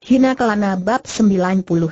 Hina Kelana Bab 99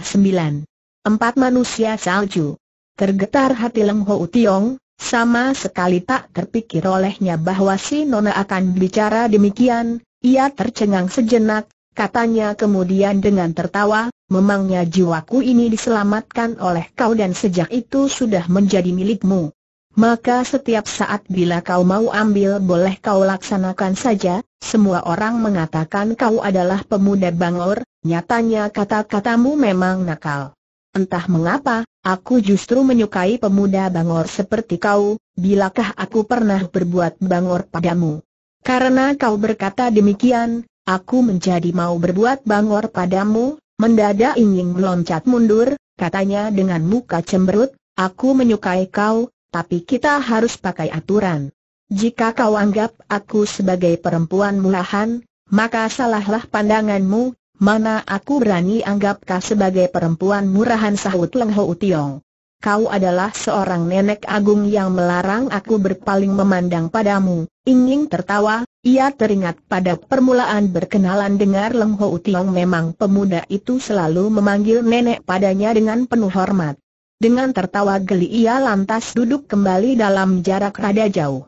Empat Manusia Salju Tergetar hati Leng Ho Tiong, sama sekali tak terpikir olehnya bahwa si Nona akan bicara demikian, ia tercengang sejenak, katanya kemudian dengan tertawa, memangnya jiwaku ini diselamatkan oleh kau dan sejak itu sudah menjadi milikmu. Maka setiap saat bila kau mau ambil boleh kau laksanakan saja, semua orang mengatakan kau adalah pemuda bangor, nyatanya kata-katamu memang nakal. Entah mengapa, aku justru menyukai pemuda bangor seperti kau, bilakah aku pernah berbuat bangor padamu? Karena kau berkata demikian, aku menjadi mau berbuat bangor padamu, mendadak ingin meloncat mundur, katanya dengan muka cemberut, aku menyukai kau, tapi kita harus pakai aturan. Jika kau anggap aku sebagai perempuan murahan, maka salahlah pandanganmu, mana aku berani anggap kau sebagai perempuan murahan sahut Leng Ho Tiong. Kau adalah seorang nenek agung yang melarang aku berpaling memandang padamu. Ingin tertawa, ia teringat pada permulaan berkenalan dengan Leng Ho Tiong memang pemuda itu selalu memanggil nenek padanya dengan penuh hormat. Dengan tertawa geli ia lantas duduk kembali dalam jarak rada jauh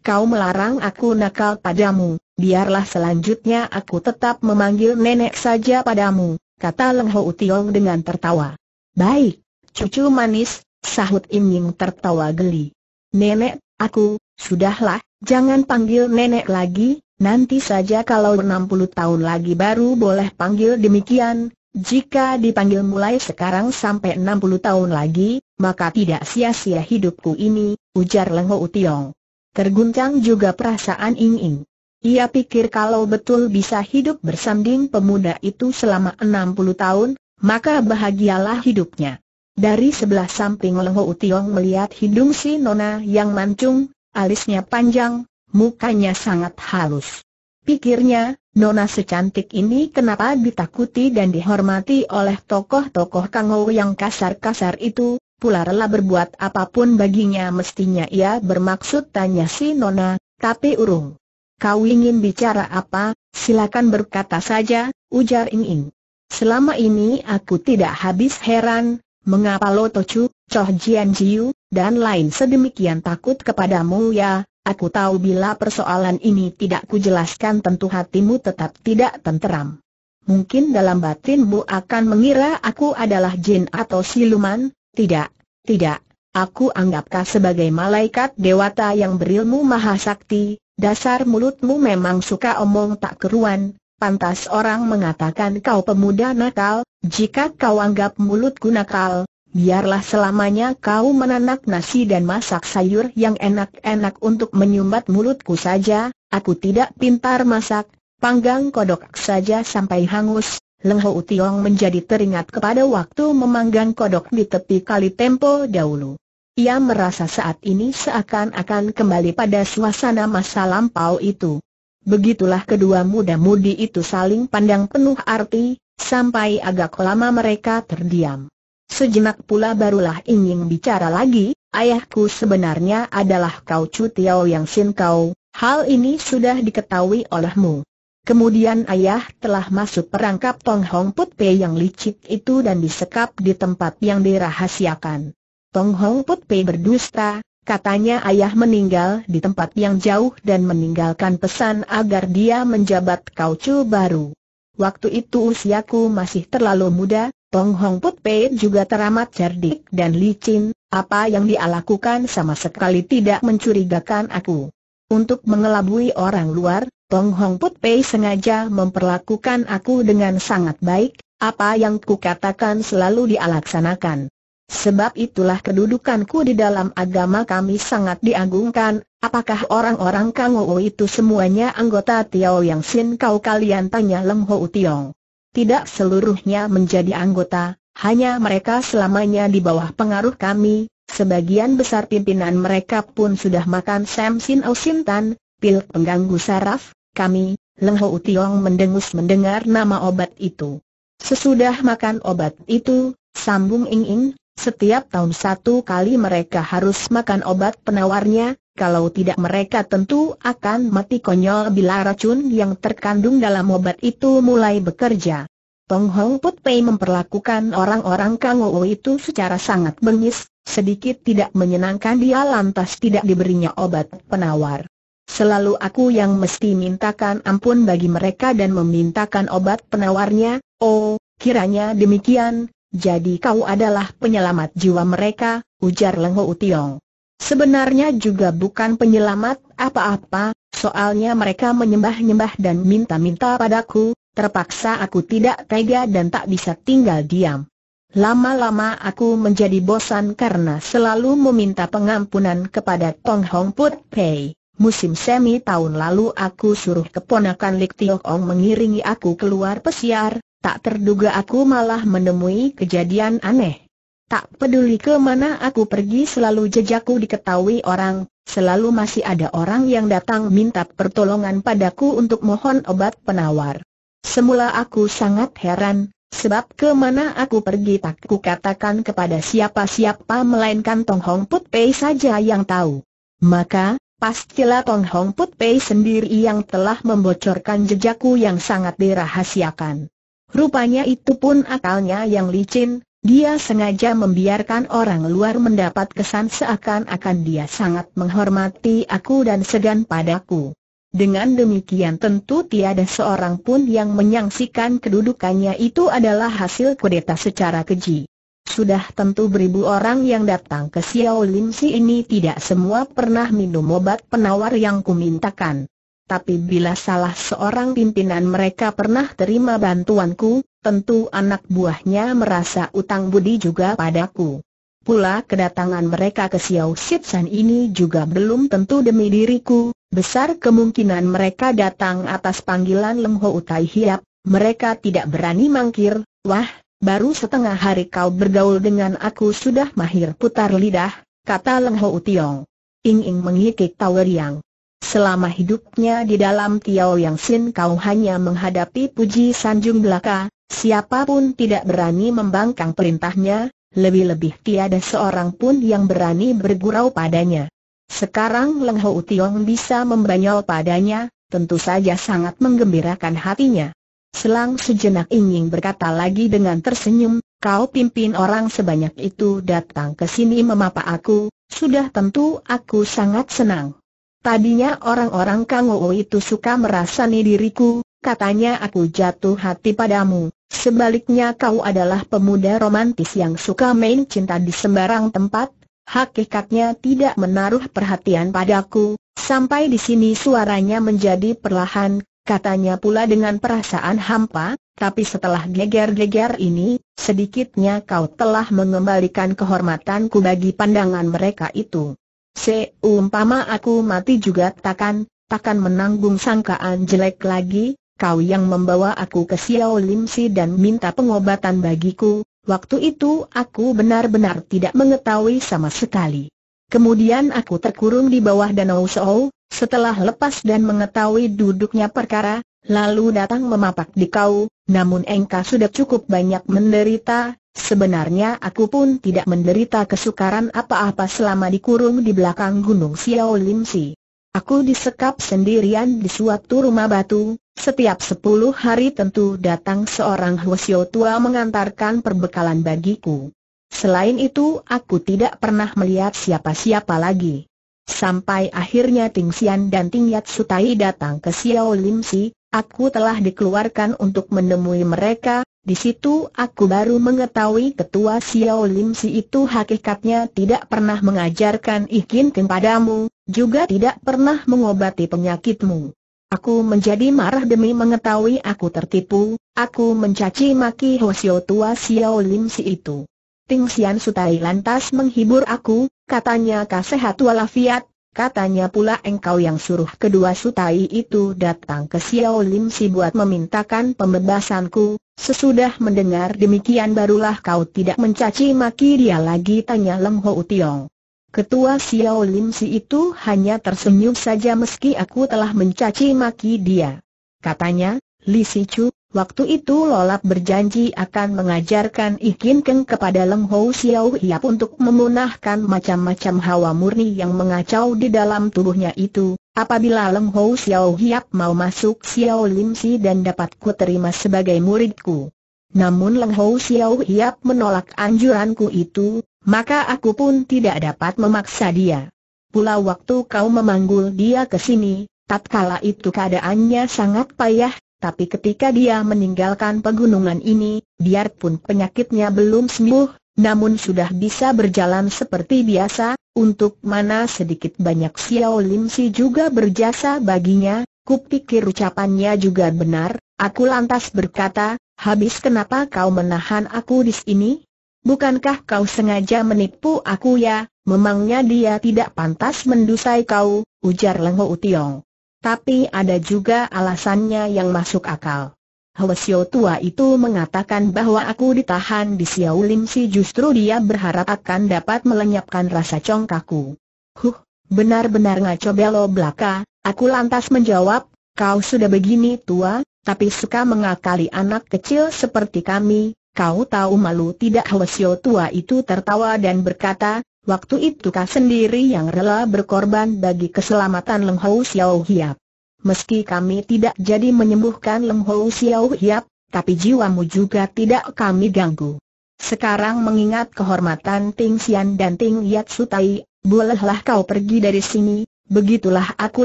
kau melarang aku nakal padamu, biarlah selanjutnya aku tetap memanggil nenek saja padamu, kata Leng Ho Tiong dengan tertawa. Baik, cucu manis, sahut Im Ying tertawa geli. Nenek, aku, sudahlah, jangan panggil nenek lagi, nanti saja kalau 60 tahun lagi baru boleh panggil demikian, jika dipanggil mulai sekarang sampai 60 tahun lagi, maka tidak sia-sia hidupku ini, ujar Leng Ho Tiong. Terguncang juga perasaan Ing-Ing. Ia pikir kalau betul bisa hidup bersanding pemuda itu selama 60 tahun, maka bahagialah hidupnya. Dari sebelah samping Lengho Utiong melihat hidung si Nona yang mancung, alisnya panjang, mukanya sangat halus. Pikirnya, Nona secantik ini kenapa ditakuti dan dihormati oleh tokoh-tokoh Kangou yang kasar-kasar itu, pula rela berbuat apapun baginya mestinya ia bermaksud tanya si Nona, tapi urung. Kau ingin bicara apa, silakan berkata saja, ujar Ing Ing. Selama ini aku tidak habis heran, mengapa Lo Tocu, Choh Jian Jiu, dan lain sedemikian takut kepadamu ya, aku tahu bila persoalan ini tidak kujelaskan tentu hatimu tetap tidak tenteram. Mungkin dalam batinmu akan mengira aku adalah jin atau siluman, tidak, tidak, aku kau sebagai malaikat dewata yang berilmu maha sakti, dasar mulutmu memang suka omong tak keruan, pantas orang mengatakan kau pemuda nakal, jika kau anggap mulutku nakal, biarlah selamanya kau menanak nasi dan masak sayur yang enak-enak untuk menyumbat mulutku saja, aku tidak pintar masak, panggang kodok saja sampai hangus, Leng Ho Tiong menjadi teringat kepada waktu memanggang kodok di tepi kali tempo dahulu. Ia merasa saat ini seakan-akan kembali pada suasana masa lampau itu. Begitulah kedua muda-mudi itu saling pandang penuh arti, sampai agak lama mereka terdiam. Sejenak pula barulah ingin bicara lagi, ayahku sebenarnya adalah kau Chu Tiao yang Sin Kau, hal ini sudah diketahui olehmu. Kemudian ayah telah masuk perangkap Tong Hong Put Pei yang licik itu dan disekap di tempat yang dirahasiakan. Tong Hong Put Pei berdusta, katanya ayah meninggal di tempat yang jauh dan meninggalkan pesan agar dia menjabat kaucu baru. Waktu itu usiaku masih terlalu muda, Tong Hong Put Pei juga teramat cerdik dan licin, apa yang dia lakukan sama sekali tidak mencurigakan aku. Untuk mengelabui orang luar, Tong Hong Put Pei sengaja memperlakukan aku dengan sangat baik, apa yang kukatakan selalu dilaksanakan. Sebab itulah kedudukanku di dalam agama kami sangat diagungkan, apakah orang-orang Kang Ho itu semuanya anggota Tiao Yang Sin Kau kalian tanya Leng Ho Tiong. Tidak seluruhnya menjadi anggota, hanya mereka selamanya di bawah pengaruh kami, Sebagian besar pimpinan mereka pun sudah makan Sam Sin O oh Sin Tan, pil pengganggu saraf, kami, Leng Ho Tiong mendengus mendengar nama obat itu. Sesudah makan obat itu, sambung Ing Ing, setiap tahun satu kali mereka harus makan obat penawarnya, kalau tidak mereka tentu akan mati konyol bila racun yang terkandung dalam obat itu mulai bekerja. Tong Hong Put Pei memperlakukan orang-orang Kang Wu itu secara sangat bengis, sedikit tidak menyenangkan dia lantas tidak diberinya obat penawar. Selalu aku yang mesti mintakan ampun bagi mereka dan memintakan obat penawarnya, oh, kiranya demikian, jadi kau adalah penyelamat jiwa mereka, ujar Leng Ho Tiong. Sebenarnya juga bukan penyelamat apa-apa, soalnya mereka menyembah-nyembah dan minta-minta padaku, terpaksa aku tidak tega dan tak bisa tinggal diam. Lama-lama aku menjadi bosan karena selalu meminta pengampunan kepada Tong Hong Put Pei. Musim semi tahun lalu aku suruh keponakan Lik Tio Ong mengiringi aku keluar pesiar, tak terduga aku malah menemui kejadian aneh. Tak peduli ke mana aku pergi selalu jejakku diketahui orang, selalu masih ada orang yang datang minta pertolongan padaku untuk mohon obat penawar. Semula aku sangat heran, sebab kemana aku pergi tak ku katakan kepada siapa-siapa melainkan Tong Hong Put Pei saja yang tahu. Maka, pastilah Tong Hong Put Pei sendiri yang telah membocorkan jejakku yang sangat dirahasiakan. Rupanya itu pun akalnya yang licin, dia sengaja membiarkan orang luar mendapat kesan seakan-akan dia sangat menghormati aku dan segan padaku. Dengan demikian tentu tiada seorang pun yang menyangsikan kedudukannya itu adalah hasil kudeta secara keji. Sudah tentu beribu orang yang datang ke Xiao Lim Si ini tidak semua pernah minum obat penawar yang kumintakan. Tapi bila salah seorang pimpinan mereka pernah terima bantuanku, tentu anak buahnya merasa utang budi juga padaku. Pula kedatangan mereka ke Xiao Sip ini juga belum tentu demi diriku, Besar kemungkinan mereka datang atas panggilan Lem Ho utai Hiap, mereka tidak berani mangkir, wah, baru setengah hari kau bergaul dengan aku sudah mahir putar lidah, kata Leng Ho utiong Ing Ing menghikik Tower Yang. Selama hidupnya di dalam Tiao Yang Sin kau hanya menghadapi puji sanjung belaka, siapapun tidak berani membangkang perintahnya, lebih-lebih tiada seorang pun yang berani bergurau padanya. Sekarang Leng Ho Tiong bisa membanyol padanya, tentu saja sangat menggembirakan hatinya. Selang sejenak ingin berkata lagi dengan tersenyum, kau pimpin orang sebanyak itu datang ke sini memapa aku, sudah tentu aku sangat senang. Tadinya orang-orang Kang Ou itu suka merasani diriku, katanya aku jatuh hati padamu. Sebaliknya kau adalah pemuda romantis yang suka main cinta di sembarang tempat, hakikatnya tidak menaruh perhatian padaku, sampai di sini suaranya menjadi perlahan, katanya pula dengan perasaan hampa, tapi setelah geger-geger ini, sedikitnya kau telah mengembalikan kehormatanku bagi pandangan mereka itu. Seumpama aku mati juga takkan, takkan menanggung sangkaan jelek lagi, kau yang membawa aku ke Xiao Lim dan minta pengobatan bagiku, Waktu itu aku benar-benar tidak mengetahui sama sekali. Kemudian aku terkurung di bawah danau Soho, setelah lepas dan mengetahui duduknya perkara, lalu datang memapak di kau, namun engkau sudah cukup banyak menderita, sebenarnya aku pun tidak menderita kesukaran apa-apa selama dikurung di belakang gunung Xiao Lim Si. Aku disekap sendirian di suatu rumah batu, setiap sepuluh hari tentu datang seorang Hwasyo tua mengantarkan perbekalan bagiku. Selain itu aku tidak pernah melihat siapa-siapa lagi. Sampai akhirnya Ting Xian dan Ting Yat Sutai datang ke Xiao Lim Si, aku telah dikeluarkan untuk menemui mereka, di situ aku baru mengetahui ketua Xiao Lim Si itu hakikatnya tidak pernah mengajarkan ikin kepadamu, juga tidak pernah mengobati penyakitmu. Aku menjadi marah demi mengetahui aku tertipu, aku mencaci maki Hosio tua Xiao Lim Si itu. Ting Xian Sutai lantas menghibur aku, katanya kasehat walafiat, Katanya pula engkau yang suruh kedua sutai itu datang ke Xiao Lim Si buat memintakan pembebasanku. Sesudah mendengar demikian barulah kau tidak mencaci maki dia lagi tanya Lem Ho Tiong. Ketua Xiao Lim Si itu hanya tersenyum saja meski aku telah mencaci maki dia. Katanya, Li Sichu, waktu itu Lolap berjanji akan mengajarkan Ikin Keng kepada Leng Hou Xiao Hiap untuk memunahkan macam-macam hawa murni yang mengacau di dalam tubuhnya itu. Apabila Leng Hou Xiao Hiap mau masuk Xiao Lim Si dan dapat ku terima sebagai muridku. Namun Leng Hou Xiao Hiap menolak anjuranku itu, maka aku pun tidak dapat memaksa dia. Pula waktu kau memanggul dia ke sini, tatkala itu keadaannya sangat payah, tapi ketika dia meninggalkan pegunungan ini, biarpun penyakitnya belum sembuh, namun sudah bisa berjalan seperti biasa, untuk mana sedikit banyak Xiao Lim Si juga berjasa baginya, kupikir ucapannya juga benar, aku lantas berkata, habis kenapa kau menahan aku di sini? Bukankah kau sengaja menipu aku ya? Memangnya dia tidak pantas mendusai kau, ujar Lengho Utiong. Tapi ada juga alasannya yang masuk akal. Hwasyo tua itu mengatakan bahwa aku ditahan di Xiao Lim Si justru dia berharap akan dapat melenyapkan rasa congkaku. Huh, benar-benar ngaco belo belaka, aku lantas menjawab, kau sudah begini tua, tapi suka mengakali anak kecil seperti kami, kau tahu malu tidak Hwasyo tua itu tertawa dan berkata, Waktu itu kau sendiri yang rela berkorban bagi keselamatan Leng Hou Xiao Hiap. Meski kami tidak jadi menyembuhkan Leng Hou Xiao Hiap, tapi jiwamu juga tidak kami ganggu. Sekarang mengingat kehormatan Ting Xian dan Ting Yat Sutai, bolehlah kau pergi dari sini. Begitulah aku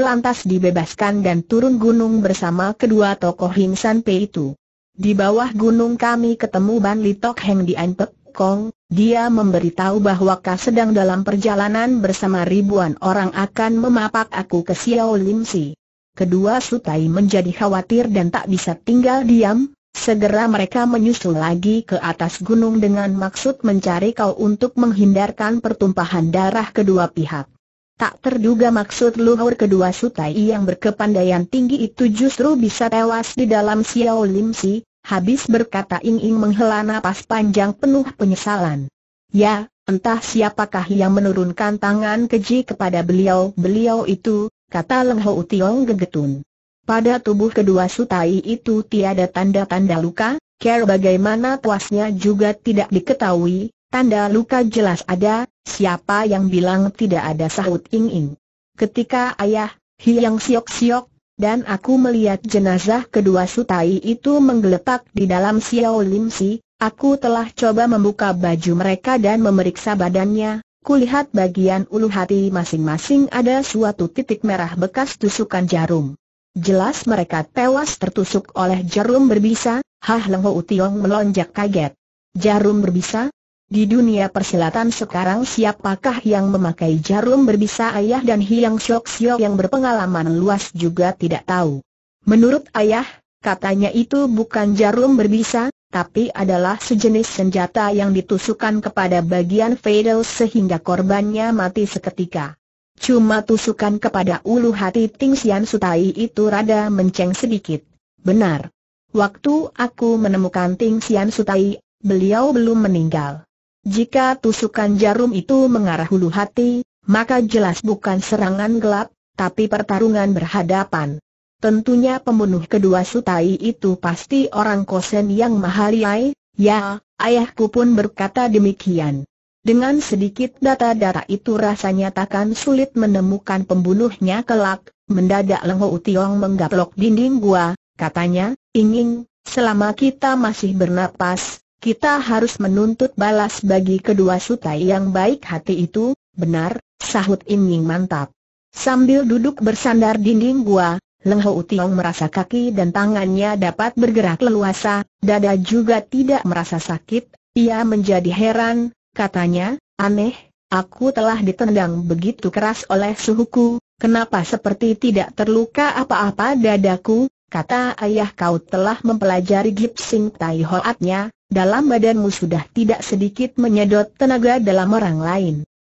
lantas dibebaskan dan turun gunung bersama kedua tokoh Hing San Pei itu. Di bawah gunung kami ketemu Ban Li Tok Heng di Anpek Kong, dia memberitahu bahwa Ka sedang dalam perjalanan bersama ribuan orang akan memapak aku ke Xiao Lim Si. Kedua Sutai menjadi khawatir dan tak bisa tinggal diam, segera mereka menyusul lagi ke atas gunung dengan maksud mencari kau untuk menghindarkan pertumpahan darah kedua pihak. Tak terduga maksud luhur kedua Sutai yang berkepandaian tinggi itu justru bisa tewas di dalam Xiao Lim Si, Habis berkata Ing-Ing menghela napas panjang penuh penyesalan. Ya, entah siapakah yang menurunkan tangan keji kepada beliau-beliau itu, kata Leng Ho Tiong gegetun. Pada tubuh kedua sutai itu tiada tanda-tanda luka, Ker bagaimana tuasnya juga tidak diketahui, tanda luka jelas ada, siapa yang bilang tidak ada sahut Ing-Ing. Ketika ayah, Hiang Siok-Siok, dan aku melihat jenazah kedua sutai itu menggeletak di dalam Xiao Lim Si, aku telah coba membuka baju mereka dan memeriksa badannya, kulihat bagian ulu hati masing-masing ada suatu titik merah bekas tusukan jarum. Jelas mereka tewas tertusuk oleh jarum berbisa, Hah Leng Ho Tiong melonjak kaget. Jarum berbisa, di dunia persilatan sekarang siapakah yang memakai jarum berbisa ayah dan Hiang Shok Syok yang berpengalaman luas juga tidak tahu. Menurut ayah, katanya itu bukan jarum berbisa, tapi adalah sejenis senjata yang ditusukkan kepada bagian fatal sehingga korbannya mati seketika. Cuma tusukan kepada ulu hati Ting Xian Sutai itu rada menceng sedikit. Benar. Waktu aku menemukan Ting Xian Sutai, beliau belum meninggal. Jika tusukan jarum itu mengarah hulu hati, maka jelas bukan serangan gelap, tapi pertarungan berhadapan. Tentunya pembunuh kedua Sutai itu pasti orang kosen yang mahaliai, ya, ayahku pun berkata demikian. Dengan sedikit data-data itu rasanya takkan sulit menemukan pembunuhnya kelak, mendadak Lengho Utiong menggaplok dinding gua, katanya, ingin, selama kita masih bernapas, kita harus menuntut balas bagi kedua sutai yang baik hati itu, benar, sahut Iming mantap. Sambil duduk bersandar dinding gua, Leng Ho Tiong merasa kaki dan tangannya dapat bergerak leluasa, dada juga tidak merasa sakit, ia menjadi heran, katanya, aneh, aku telah ditendang begitu keras oleh suhuku, kenapa seperti tidak terluka apa-apa dadaku, kata ayah kau telah mempelajari Gipsing Tai Hoatnya, dalam badanmu sudah tidak sedikit menyedot tenaga dalam orang lain.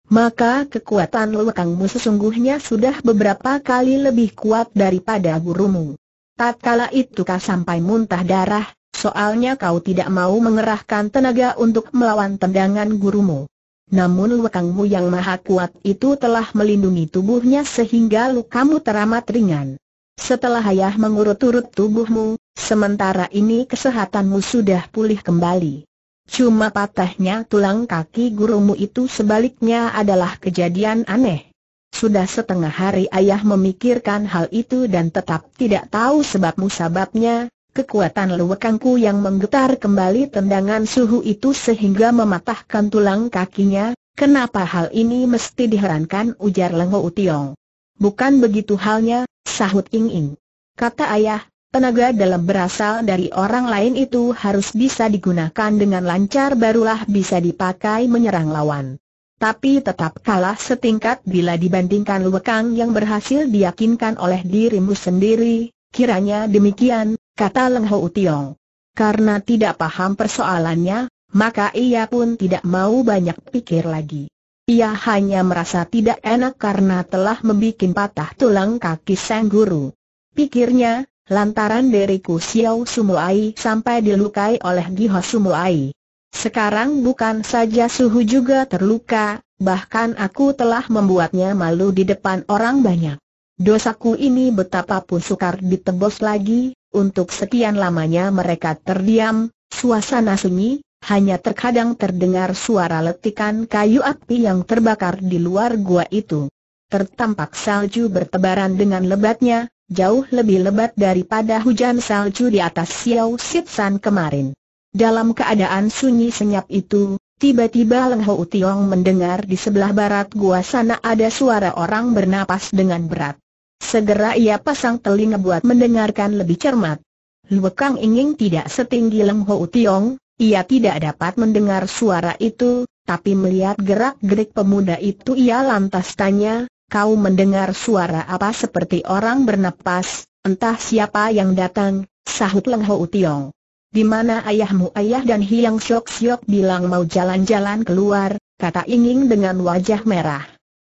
Maka kekuatan lekangmu sesungguhnya sudah beberapa kali lebih kuat daripada gurumu. Tatkala itu kau sampai muntah darah, soalnya kau tidak mau mengerahkan tenaga untuk melawan tendangan gurumu. Namun lekangmu yang maha kuat itu telah melindungi tubuhnya sehingga lukamu teramat ringan. Setelah ayah mengurut-urut tubuhmu, sementara ini kesehatanmu sudah pulih kembali. Cuma patahnya tulang kaki gurumu itu sebaliknya adalah kejadian aneh. Sudah setengah hari ayah memikirkan hal itu dan tetap tidak tahu sebabmu musababnya, kekuatan luwekangku yang menggetar kembali tendangan suhu itu sehingga mematahkan tulang kakinya, kenapa hal ini mesti diherankan ujar Lengo Utiong. Bukan begitu halnya, Sahut Ing Ing. Kata ayah, tenaga dalam berasal dari orang lain itu harus bisa digunakan dengan lancar barulah bisa dipakai menyerang lawan. Tapi tetap kalah setingkat bila dibandingkan kang yang berhasil diyakinkan oleh dirimu sendiri, kiranya demikian, kata Leng Ho Utiong. Karena tidak paham persoalannya, maka ia pun tidak mau banyak pikir lagi. Ia hanya merasa tidak enak karena telah membuat patah tulang kaki sang guru. Pikirnya, lantaran deriku Xiao Sumuai sampai dilukai oleh Giho Sumuai. Sekarang bukan saja Suhu juga terluka, bahkan aku telah membuatnya malu di depan orang banyak. Dosaku ini betapapun sukar ditebus lagi, untuk sekian lamanya mereka terdiam, suasana sunyi, hanya terkadang terdengar suara letikan kayu api yang terbakar di luar gua itu. Tertampak salju bertebaran dengan lebatnya, jauh lebih lebat daripada hujan salju di atas Xiao Sitsan kemarin. Dalam keadaan sunyi senyap itu, tiba-tiba Leng Ho Tiong mendengar di sebelah barat gua sana ada suara orang bernapas dengan berat. Segera ia pasang telinga buat mendengarkan lebih cermat. Kang ingin tidak setinggi Leng Ho Tiong, ia tidak dapat mendengar suara itu, tapi melihat gerak-gerik pemuda itu ia lantas tanya, kau mendengar suara apa seperti orang bernapas, entah siapa yang datang, sahut Leng Ho Tiong. Di mana ayahmu ayah dan Hiang Syok Syok bilang mau jalan-jalan keluar, kata Inging dengan wajah merah.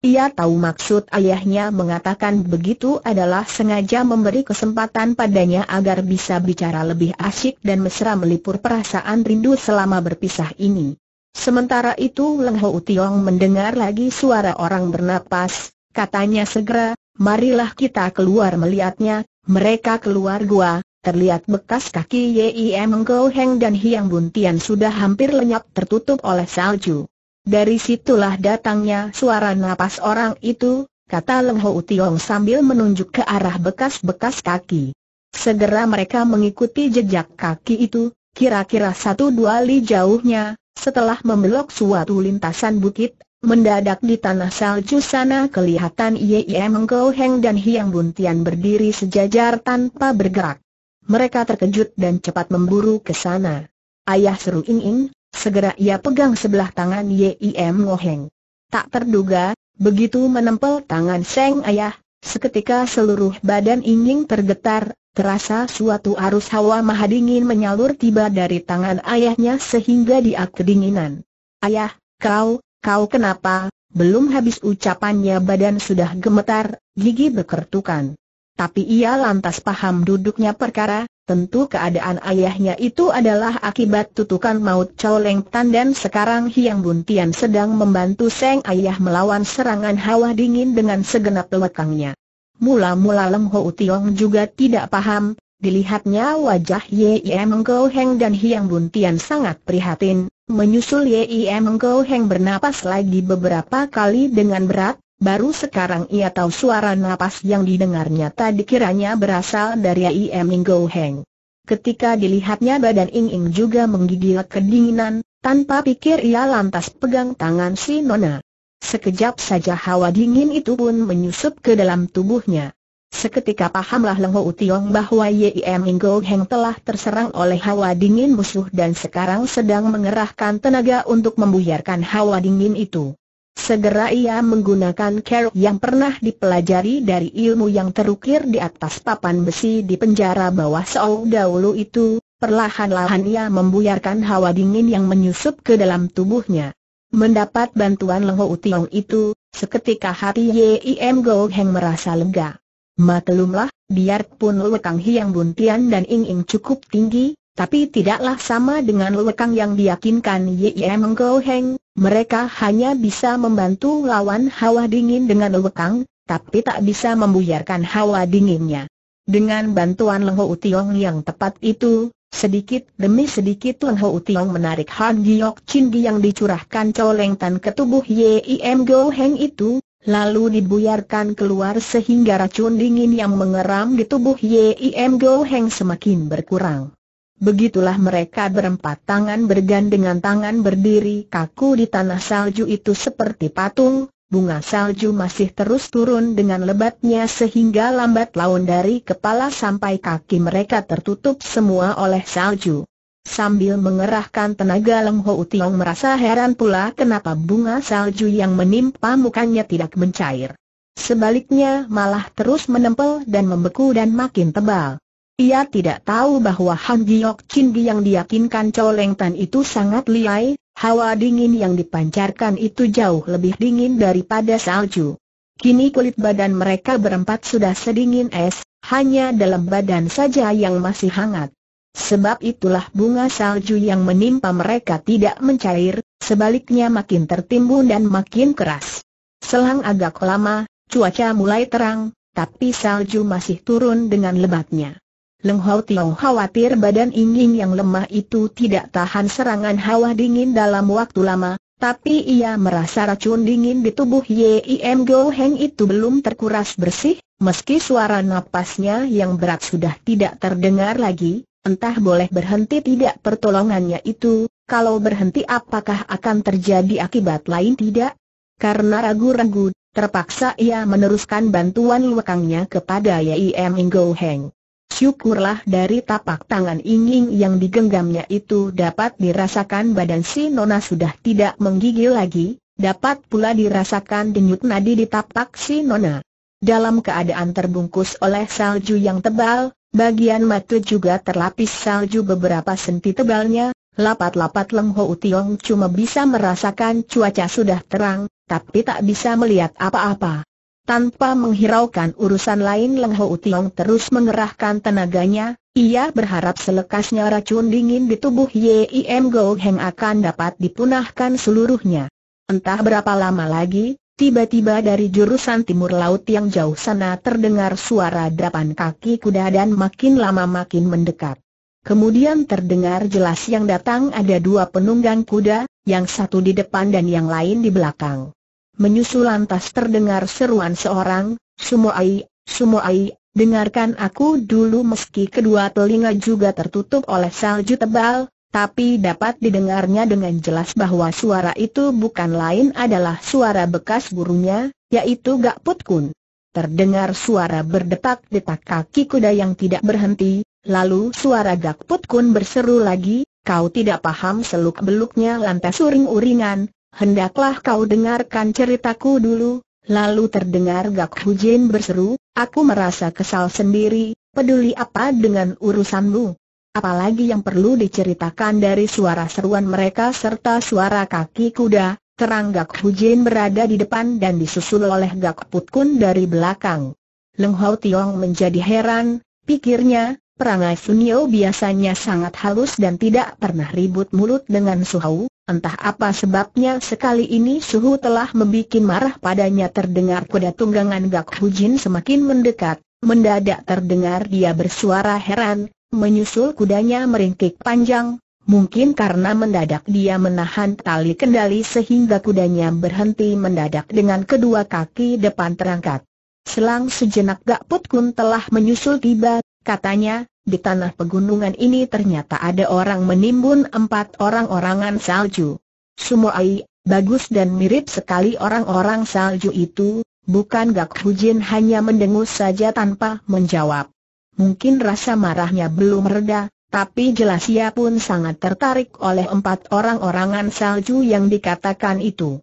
Ia tahu maksud ayahnya mengatakan begitu adalah sengaja memberi kesempatan padanya agar bisa bicara lebih asyik dan mesra melipur perasaan rindu selama berpisah ini. Sementara itu Leng Ho Tiong mendengar lagi suara orang bernapas, katanya segera, marilah kita keluar melihatnya, mereka keluar gua, Terlihat bekas kaki Yim Heng dan Hiang Buntian sudah hampir lenyap tertutup oleh salju. Dari situlah datangnya suara napas orang itu, kata Leng Ho Tiong sambil menunjuk ke arah bekas-bekas kaki. Segera mereka mengikuti jejak kaki itu, kira-kira satu dua li jauhnya, setelah membelok suatu lintasan bukit, mendadak di tanah salju sana kelihatan Meng Mengkau Heng dan Hiang Buntian berdiri sejajar tanpa bergerak. Mereka terkejut dan cepat memburu ke sana. Ayah seru Ing Ing, Segera ia pegang sebelah tangan Yim Ngoheng. Tak terduga, begitu menempel tangan Seng Ayah, seketika seluruh badan ingin tergetar, terasa suatu arus hawa maha dingin menyalur tiba dari tangan ayahnya sehingga dia kedinginan. Ayah, kau, kau kenapa? Belum habis ucapannya badan sudah gemetar, gigi berkertukan. Tapi ia lantas paham duduknya perkara, Tentu keadaan ayahnya itu adalah akibat tutukan maut Chow Leng Tan dan sekarang Hiang Buntian sedang membantu Seng Ayah melawan serangan hawa dingin dengan segenap lekangnya. Mula-mula leng Ho Tiong juga tidak paham, dilihatnya wajah Yie Mengko Heng dan Hiang Buntian sangat prihatin, menyusul Yie Mengko Heng bernapas lagi beberapa kali dengan berat, Baru sekarang ia tahu suara napas yang didengarnya tadi kiranya berasal dari I.M. Ninggo Heng. Ketika dilihatnya badan Ing Ing juga menggigil kedinginan, tanpa pikir ia lantas pegang tangan si Nona. Sekejap saja hawa dingin itu pun menyusup ke dalam tubuhnya. Seketika pahamlah Leng Ho Tiong bahwa Yim Inggo Heng telah terserang oleh hawa dingin musuh dan sekarang sedang mengerahkan tenaga untuk membuyarkan hawa dingin itu. Segera ia menggunakan keruk yang pernah dipelajari dari ilmu yang terukir di atas papan besi di penjara bawah Sao dahulu itu, perlahan-lahan ia membuyarkan hawa dingin yang menyusup ke dalam tubuhnya. Mendapat bantuan Lengho Utiong itu, seketika hati Yim Go Heng merasa lega. Maklumlah, biarpun Lekang Hiang Buntian dan Ing Ing cukup tinggi, tapi tidaklah sama dengan lekang yang diyakinkan Yie Mengkau Heng, mereka hanya bisa membantu lawan hawa dingin dengan lekang, tapi tak bisa membuyarkan hawa dinginnya. Dengan bantuan Leng Ho Tiong yang tepat itu, Sedikit demi sedikit Leng Ho Tiong menarik Han Giok Chin Gi yang dicurahkan tan ke tubuh Yim Go Heng itu, lalu dibuyarkan keluar sehingga racun dingin yang mengeram di tubuh Yim Go Heng semakin berkurang. Begitulah mereka berempat tangan bergandengan tangan berdiri kaku di tanah salju itu seperti patung, bunga salju masih terus turun dengan lebatnya sehingga lambat laun dari kepala sampai kaki mereka tertutup semua oleh salju. Sambil mengerahkan tenaga Leng Ho Tiong merasa heran pula kenapa bunga salju yang menimpa mukanya tidak mencair. Sebaliknya malah terus menempel dan membeku dan makin tebal. Ia tidak tahu bahwa Han Giok Chin yang diyakinkan Coleng Tan itu sangat liai, hawa dingin yang dipancarkan itu jauh lebih dingin daripada salju. Kini kulit badan mereka berempat sudah sedingin es, hanya dalam badan saja yang masih hangat. Sebab itulah bunga salju yang menimpa mereka tidak mencair, sebaliknya makin tertimbun dan makin keras. Selang agak lama, cuaca mulai terang, tapi salju masih turun dengan lebatnya. Leng Hau Tiong khawatir badan Ingin yang lemah itu tidak tahan serangan hawa dingin dalam waktu lama, tapi ia merasa racun dingin di tubuh Yim Go Heng itu belum terkuras bersih, meski suara napasnya yang berat sudah tidak terdengar lagi, entah boleh berhenti tidak pertolongannya itu, kalau berhenti apakah akan terjadi akibat lain tidak? Karena ragu-ragu, terpaksa ia meneruskan bantuan luakangnya kepada Yim Go Heng. Syukurlah dari tapak tangan inging yang digenggamnya itu dapat dirasakan badan si Nona sudah tidak menggigil lagi, dapat pula dirasakan denyut nadi di tapak si Nona. Dalam keadaan terbungkus oleh salju yang tebal, bagian mata juga terlapis salju beberapa senti tebalnya, lapat-lapat Leng Ho Tiong cuma bisa merasakan cuaca sudah terang, tapi tak bisa melihat apa-apa. Tanpa menghiraukan urusan lain Leng Ho Tiong terus mengerahkan tenaganya, ia berharap selekasnya racun dingin di tubuh Yim Go Heng akan dapat dipunahkan seluruhnya. Entah berapa lama lagi, tiba-tiba dari jurusan timur laut yang jauh sana terdengar suara dapan kaki kuda dan makin lama makin mendekat. Kemudian terdengar jelas yang datang ada dua penunggang kuda, yang satu di depan dan yang lain di belakang. Menyusul lantas terdengar seruan seorang, Sumoai, Sumoai, dengarkan aku dulu meski kedua telinga juga tertutup oleh salju tebal, tapi dapat didengarnya dengan jelas bahwa suara itu bukan lain adalah suara bekas burunya, yaitu Gak Put Kun. Terdengar suara berdetak-detak kaki kuda yang tidak berhenti, lalu suara Gak Put Kun berseru lagi, kau tidak paham seluk-beluknya lantas uring-uringan, hendaklah kau dengarkan ceritaku dulu, lalu terdengar Gak Hujin berseru, aku merasa kesal sendiri, peduli apa dengan urusanmu? Apalagi yang perlu diceritakan dari suara seruan mereka serta suara kaki kuda, terang Gak Hujin berada di depan dan disusul oleh Gak Putkun dari belakang. Leng Hau Tiong menjadi heran, pikirnya, Perangai Sunio biasanya sangat halus dan tidak pernah ribut mulut dengan Suhu, entah apa sebabnya sekali ini Suhu telah membuat marah padanya terdengar kuda tunggangan Gak Hujin semakin mendekat, mendadak terdengar dia bersuara heran, menyusul kudanya meringkik panjang, mungkin karena mendadak dia menahan tali kendali sehingga kudanya berhenti mendadak dengan kedua kaki depan terangkat. Selang sejenak Gak Put Kun telah menyusul tiba, Katanya, di tanah pegunungan ini ternyata ada orang menimbun empat orang-orangan salju. Semua Sumoai, bagus dan mirip sekali orang-orang salju itu, bukan Gak Hujin hanya mendengus saja tanpa menjawab. Mungkin rasa marahnya belum reda, tapi jelas ia pun sangat tertarik oleh empat orang-orangan salju yang dikatakan itu.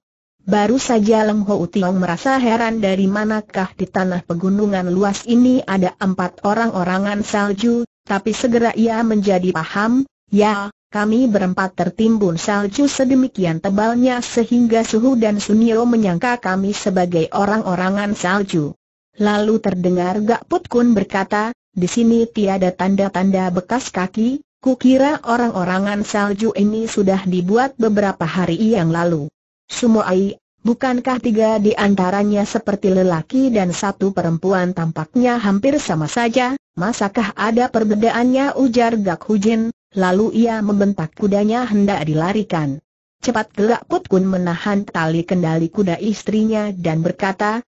Baru saja Leng Ho Tiong merasa heran dari manakah di tanah pegunungan luas ini ada empat orang-orangan salju, tapi segera ia menjadi paham, ya, kami berempat tertimbun salju sedemikian tebalnya sehingga Suhu dan Sunio menyangka kami sebagai orang-orangan salju. Lalu terdengar gak put Kun berkata, di sini tiada tanda-tanda bekas kaki, kukira orang-orangan salju ini sudah dibuat beberapa hari yang lalu ai, bukankah tiga di antaranya seperti lelaki dan satu perempuan tampaknya hampir sama saja, masakah ada perbedaannya ujar Gak Hujin, lalu ia membentak kudanya hendak dilarikan. Cepat gelak Put Kun menahan tali kendali kuda istrinya dan berkata,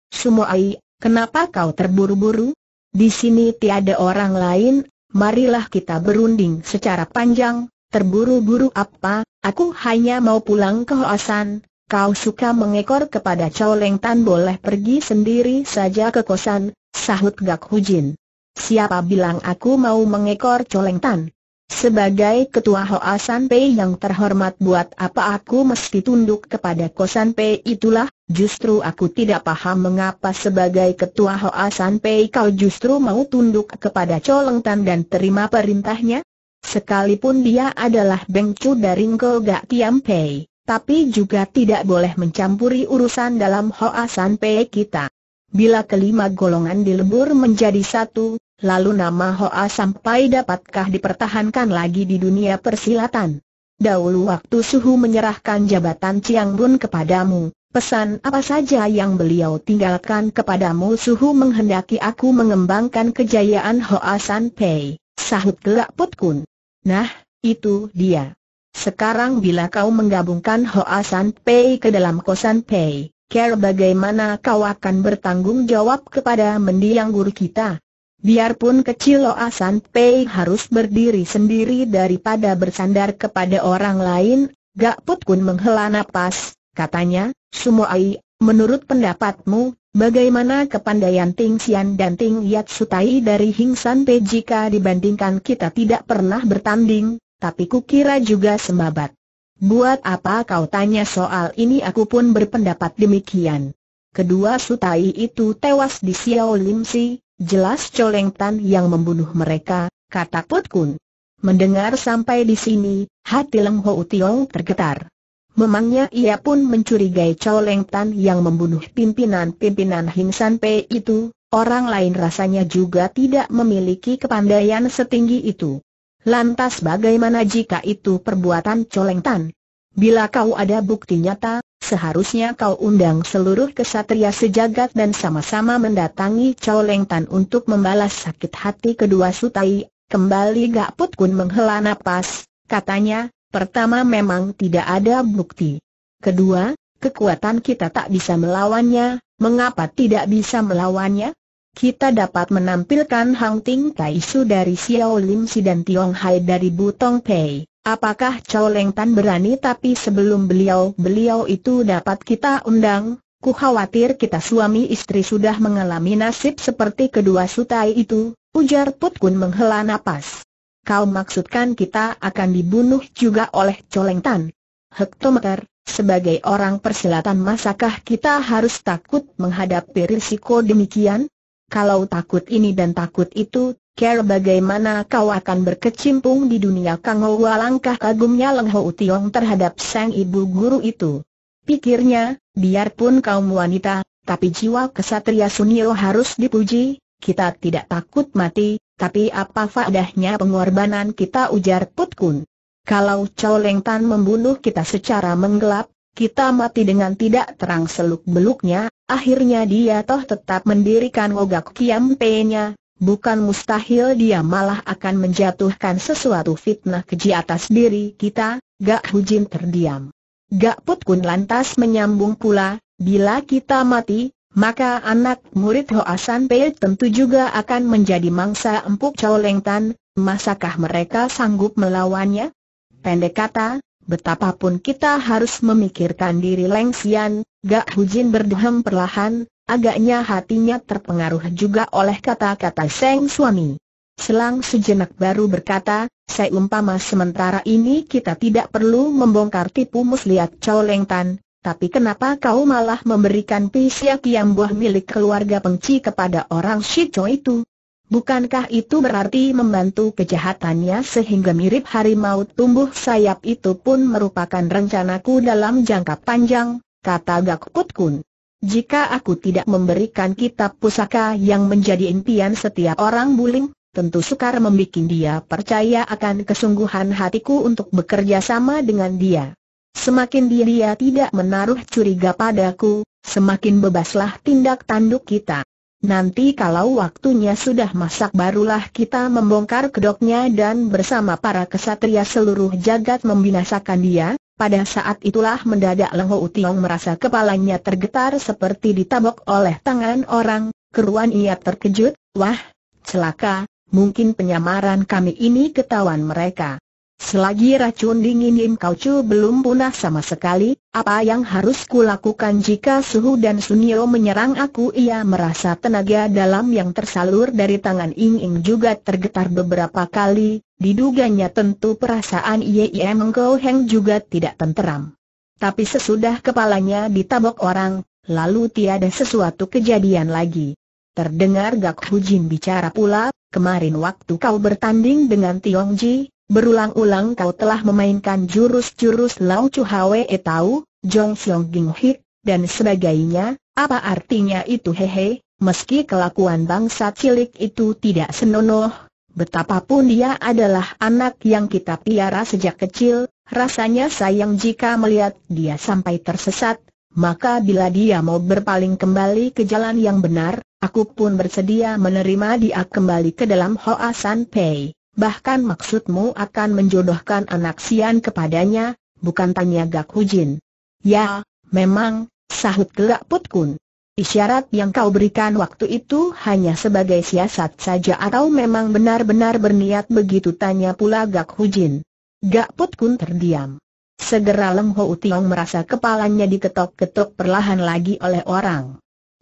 ai, kenapa kau terburu-buru? Di sini tiada orang lain, marilah kita berunding secara panjang, terburu-buru apa, aku hanya mau pulang ke Hoasan, kau suka mengekor kepada Chow Leng Tan boleh pergi sendiri saja ke kosan, sahut Gak Hujin. Siapa bilang aku mau mengekor Chow Leng Tan? Sebagai ketua Hoa San Pei yang terhormat buat apa aku mesti tunduk kepada kosan Pei itulah, justru aku tidak paham mengapa sebagai ketua Hoa San Pei kau justru mau tunduk kepada Chow Leng Tan dan terima perintahnya? Sekalipun dia adalah Beng Chu dari Ngo Gak Tiam Pei tapi juga tidak boleh mencampuri urusan dalam Hoa San Pei kita. Bila kelima golongan dilebur menjadi satu, lalu nama Hoa San Pei dapatkah dipertahankan lagi di dunia persilatan? Dahulu waktu Suhu menyerahkan jabatan Chiang Bun kepadamu, Pesan apa saja yang beliau tinggalkan kepadamu Suhu menghendaki aku mengembangkan kejayaan Hoa San Pei, sahut Gelak Putkun. Kun. Nah, itu dia. Sekarang bila kau menggabungkan Hoa San Pei ke dalam kosan Pei, care bagaimana kau akan bertanggung jawab kepada mendiang guru kita? Biarpun kecil Hoa San Pei harus berdiri sendiri daripada bersandar kepada orang lain, Gak Put Kun menghela nafas, katanya, Sumoai, menurut pendapatmu, bagaimana kepandaian Ting Xian dan Ting Yat Sutai dari Hing San Pei jika dibandingkan kita tidak pernah bertanding? tapi kukira juga sembabat. Buat apa kau tanya soal ini aku pun berpendapat demikian. Kedua sutai itu tewas di Xiao Lim Si, jelas Choleng Tan yang membunuh mereka, kata Put Kun. Mendengar sampai di sini, hati Leng Ho Tiong tergetar. Memangnya ia pun mencurigai Choleng Tan yang membunuh pimpinan-pimpinan Hing San Pei itu, orang lain rasanya juga tidak memiliki kepandaian setinggi itu. Lantas bagaimana jika itu perbuatan coleng tan? Bila kau ada bukti nyata, seharusnya kau undang seluruh kesatria sejagat dan sama-sama mendatangi coleng tan untuk membalas sakit hati kedua sutai. Kembali Gak Put Kun menghela napas, katanya, pertama memang tidak ada bukti. Kedua, kekuatan kita tak bisa melawannya, mengapa tidak bisa melawannya? kita dapat menampilkan Hang Ting Tai Su dari Xiao Lim Si dan Tiong Hai dari Butong Pei. Apakah Chow Leng Tan berani tapi sebelum beliau-beliau itu dapat kita undang, ku khawatir kita suami istri sudah mengalami nasib seperti kedua sutai itu, ujar Put Kun menghela nafas. Kau maksudkan kita akan dibunuh juga oleh Chow Leng Tan? Hektometer, sebagai orang persilatan masakah kita harus takut menghadapi risiko demikian? kalau takut ini dan takut itu, care bagaimana kau akan berkecimpung di dunia Kang Hoa langkah kagumnya Leng Ho Tiong terhadap sang ibu guru itu. Pikirnya, biarpun kaum wanita, tapi jiwa kesatria Sunio harus dipuji, kita tidak takut mati, tapi apa faedahnya pengorbanan kita ujar Put Kun. Kalau Chow Leng Tan membunuh kita secara menggelap, kita mati dengan tidak terang seluk-beluknya, akhirnya dia toh tetap mendirikan wogak Kiampe-nya, bukan mustahil dia malah akan menjatuhkan sesuatu fitnah keji atas diri kita, Gak Hujin terdiam. Gak Put Kun lantas menyambung pula, bila kita mati, maka anak murid Hoasan Pei tentu juga akan menjadi mangsa empuk Chow Leng Tan, masakah mereka sanggup melawannya? Pendek kata, betapapun kita harus memikirkan diri Leng Xian, Gak Hujin berdehem perlahan, agaknya hatinya terpengaruh juga oleh kata-kata Seng suami. Selang sejenak baru berkata, saya umpama sementara ini kita tidak perlu membongkar tipu muslihat Chow Leng Tan, tapi kenapa kau malah memberikan pisya kiam buah milik keluarga pengci kepada orang Shicho itu? Bukankah itu berarti membantu kejahatannya sehingga mirip harimau tumbuh sayap itu pun merupakan rencanaku dalam jangka panjang, kata Gak Kun. Jika aku tidak memberikan kitab pusaka yang menjadi impian setiap orang buling, tentu sukar membuat dia percaya akan kesungguhan hatiku untuk bekerja sama dengan dia. Semakin dia, dia tidak menaruh curiga padaku, semakin bebaslah tindak tanduk kita. Nanti kalau waktunya sudah masak barulah kita membongkar kedoknya dan bersama para kesatria seluruh jagat membinasakan dia. Pada saat itulah mendadak Leng Utiong merasa kepalanya tergetar seperti ditabok oleh tangan orang, keruan ia terkejut, wah, celaka, mungkin penyamaran kami ini ketahuan mereka. Selagi racun dingin Yim Kau Chu belum punah sama sekali, apa yang harus kulakukan jika Suhu dan Sunio menyerang aku? Ia merasa tenaga dalam yang tersalur dari tangan Ing Ing juga tergetar beberapa kali, diduganya tentu perasaan Ie Mengkau Heng juga tidak tenteram. Tapi sesudah kepalanya ditabok orang, lalu tiada sesuatu kejadian lagi. Terdengar Gak Hujin bicara pula, kemarin waktu kau bertanding dengan Tiong Ji, Berulang-ulang kau telah memainkan jurus-jurus Lao Chu Hwe e Tau, Jong Xiong Ging Hik, dan sebagainya, apa artinya itu hehe, meski kelakuan bangsa cilik itu tidak senonoh, betapapun dia adalah anak yang kita piara sejak kecil, rasanya sayang jika melihat dia sampai tersesat, maka bila dia mau berpaling kembali ke jalan yang benar, aku pun bersedia menerima dia kembali ke dalam Hoa San Pei bahkan maksudmu akan menjodohkan anak Sian kepadanya, bukan tanya Gak Hujin. Ya, memang, sahut Gak Put Kun. Isyarat yang kau berikan waktu itu hanya sebagai siasat saja atau memang benar-benar berniat begitu tanya pula Gak Hujin. Gak Put Kun terdiam. Segera Leng Ho Utiong merasa kepalanya diketok-ketok perlahan lagi oleh orang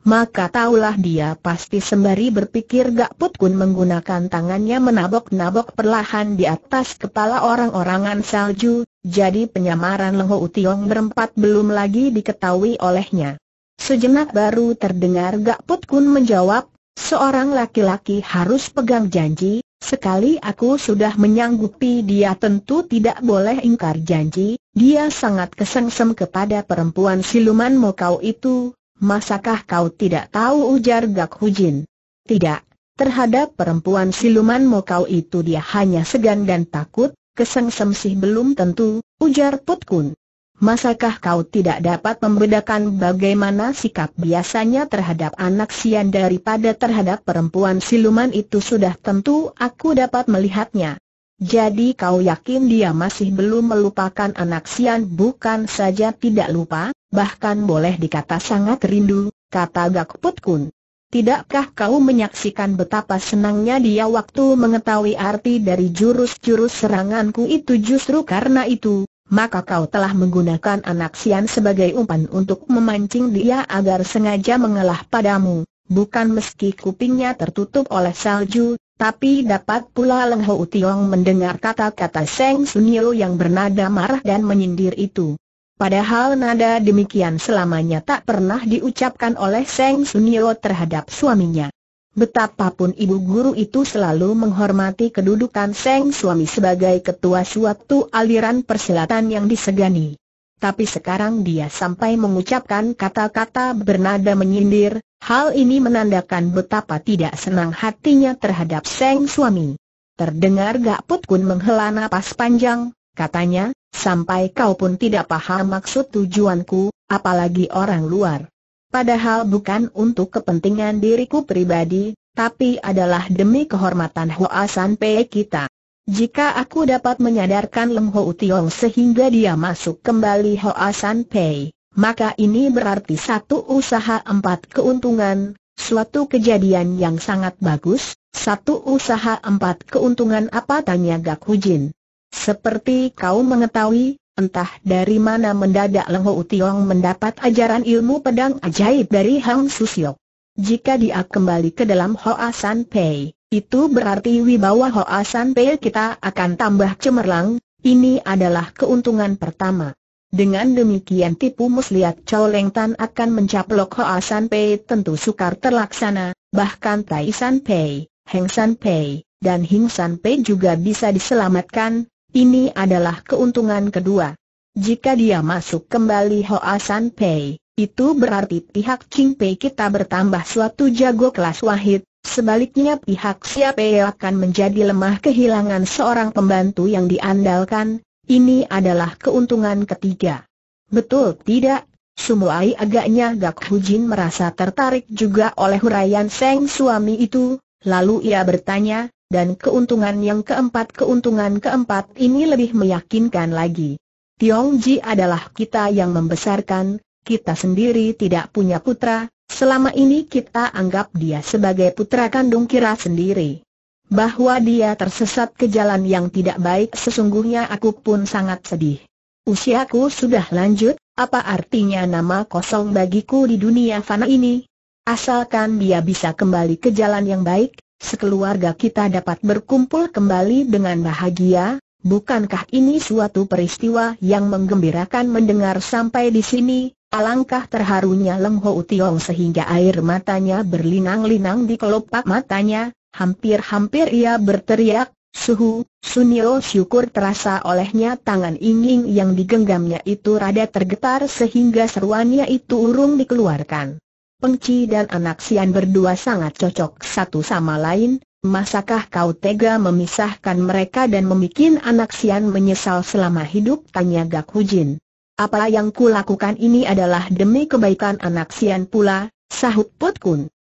maka taulah dia pasti sembari berpikir Gak Put Kun menggunakan tangannya menabok-nabok perlahan di atas kepala orang-orangan salju, jadi penyamaran Lengho Utiong berempat belum lagi diketahui olehnya. Sejenak baru terdengar Gak Put Kun menjawab, seorang laki-laki harus pegang janji, sekali aku sudah menyanggupi dia tentu tidak boleh ingkar janji, dia sangat kesengsem kepada perempuan siluman mokau itu, Masakah kau tidak tahu ujar Gak Hujin? Tidak, terhadap perempuan siluman kau itu dia hanya segan dan takut, kesengsem sih belum tentu, ujar Put Kun. Masakah kau tidak dapat membedakan bagaimana sikap biasanya terhadap anak sian daripada terhadap perempuan siluman itu sudah tentu aku dapat melihatnya. Jadi kau yakin dia masih belum melupakan anak sian bukan saja tidak lupa, bahkan boleh dikata sangat rindu, kata Gak Put Kun. Tidakkah kau menyaksikan betapa senangnya dia waktu mengetahui arti dari jurus-jurus seranganku itu justru karena itu, maka kau telah menggunakan anak Sian sebagai umpan untuk memancing dia agar sengaja mengalah padamu, bukan meski kupingnya tertutup oleh salju, tapi dapat pula Leng Ho Tiong mendengar kata-kata Seng Sunio yang bernada marah dan menyindir itu. Padahal nada demikian selamanya tak pernah diucapkan oleh Seng Sunio terhadap suaminya. Betapapun ibu guru itu selalu menghormati kedudukan Seng suami sebagai ketua suatu aliran persilatan yang disegani. Tapi sekarang dia sampai mengucapkan kata-kata bernada menyindir, hal ini menandakan betapa tidak senang hatinya terhadap Seng suami. Terdengar Gak Put Kun menghela napas panjang, katanya, Sampai kau pun tidak paham maksud tujuanku, apalagi orang luar. Padahal bukan untuk kepentingan diriku pribadi, tapi adalah demi kehormatan Hoa San Pei kita. Jika aku dapat menyadarkan Leng Ho Tiong sehingga dia masuk kembali Hoa San Pei, maka ini berarti satu usaha empat keuntungan, suatu kejadian yang sangat bagus, satu usaha empat keuntungan apa tanya Gak Hujin. Seperti kau mengetahui, entah dari mana mendadak Leng Ho Tiong mendapat ajaran ilmu pedang ajaib dari Hang Susiok. Jika dia kembali ke dalam Hoa San Pei, itu berarti wibawa Hoa San Pei kita akan tambah cemerlang, ini adalah keuntungan pertama. Dengan demikian tipu muslihat Chow Leng Tan akan mencaplok Hoa San Pei tentu sukar terlaksana, bahkan Tai San Pei, Heng San Pei, dan Hing San Pei juga bisa diselamatkan, ini adalah keuntungan kedua. Jika dia masuk kembali Hoa San Pei, itu berarti pihak Ching Pei kita bertambah suatu jago kelas wahid, sebaliknya pihak Xia Pei akan menjadi lemah kehilangan seorang pembantu yang diandalkan, ini adalah keuntungan ketiga. Betul tidak? Sumuai agaknya Gak Hujin merasa tertarik juga oleh huraian Seng suami itu, lalu ia bertanya, dan keuntungan yang keempat keuntungan keempat ini lebih meyakinkan lagi. Ji adalah kita yang membesarkan, kita sendiri tidak punya putra, selama ini kita anggap dia sebagai putra kandung kira sendiri. Bahwa dia tersesat ke jalan yang tidak baik sesungguhnya aku pun sangat sedih. Usiaku sudah lanjut, apa artinya nama kosong bagiku di dunia fana ini? Asalkan dia bisa kembali ke jalan yang baik, sekeluarga kita dapat berkumpul kembali dengan bahagia, bukankah ini suatu peristiwa yang menggembirakan mendengar sampai di sini, alangkah terharunya Leng Ho Tiong sehingga air matanya berlinang-linang di kelopak matanya, hampir-hampir ia berteriak, Suhu, Sunio syukur terasa olehnya tangan inging yang digenggamnya itu rada tergetar sehingga seruannya itu urung dikeluarkan. Pengci dan anak Sian berdua sangat cocok satu sama lain, masakah kau tega memisahkan mereka dan membuat anak Sian menyesal selama hidup? Tanya Gak Hujin. Apa yang kulakukan ini adalah demi kebaikan anak Sian pula, sahut Pot Kun.